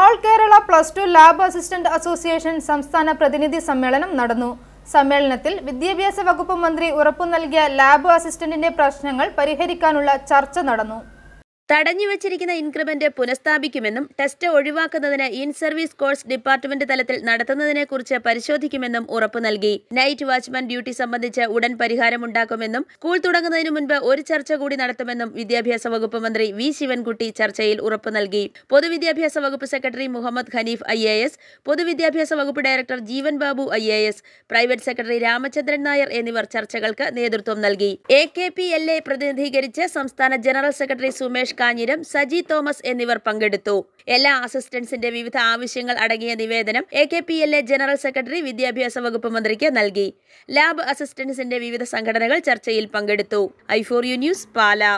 all Kerala plus two lab assistant association സംസ്ഥാന പ്രതിനിധി സമ്മേളനം നടന്നു സമ്മേളനത്തിൽ വിദ്യാഭ്യാസ വകുപ്പ് മന്ത്രി ഉറപ്പു നൽകിയ ലാബ് അസിസ്റ്റന്റിന്റെ പ്രശ്നങ്ങൾ പരിഹരിക്കാനുള്ള ചർച്ച നടന്നു തടഞ്ഞു ഇൻക്രിമെന്റ് പുനഃസ്ഥാപിക്കുമെന്നും ടെസ്റ്റ് ഒഴിവാക്കുന്നതിന് ഇൻ സർവീസ് കോഴ്സ് ഡിപ്പാർട്ട്മെന്റ് തലത്തിൽ നടത്തുന്നതിനെക്കുറിച്ച് പരിശോധിക്കുമെന്നും ഉറപ്പു നൽകി നൈറ്റ് വാച്ച്മാൻ ഡ്യൂട്ടി സംബന്ധിച്ച് ഉടൻ പരിഹാരമുണ്ടാക്കുമെന്നും സ്കൂൾ തുടങ്ങുന്നതിന് മുൻപ് ഒരു ചർച്ച കൂടി നടത്തുമെന്നും വിദ്യാഭ്യാസ വകുപ്പ് മന്ത്രി വി ശിവൻകുട്ടി ചർച്ചയിൽ ഉറപ്പു നൽകി പൊതുവിദ്യാഭ്യാസ വകുപ്പ് secretary Muhammad Khaneef I A S പൊതുവിദ്യാഭ്യാസ വകുപ്പ് director Jeevan Babu I A S private secretary Ramachandran Nair എന്നിവർ ചർച്ചകൾക്ക് നേതൃത്വം നൽകി A K P L A പ്രതിനിധീകരിച്ച് സംസ്ഥാന ജനറൽ സെക്രട്ടറി സുമേഷ് കാഞ്ഞിരം സജി തോമസ് എന്നിവർ പങ്കെടുത്തു എല്ലാ അസിസ്റ്റൻസിന്റെ വിവിധ ആവശ്യങ്ങൾ അടങ്ങിയ നിവേദനം A K P L A general secretary വിദ്യാഭ്യാസ വകുപ്പ് മന്ത്രിക്ക് നൽകി ലാബ് അസിസ്റ്റൻസിന്റെ വിവിധ സംഘടനകൾ ചർച്ചയിൽ പങ്കെടുത്തു I for you news Pala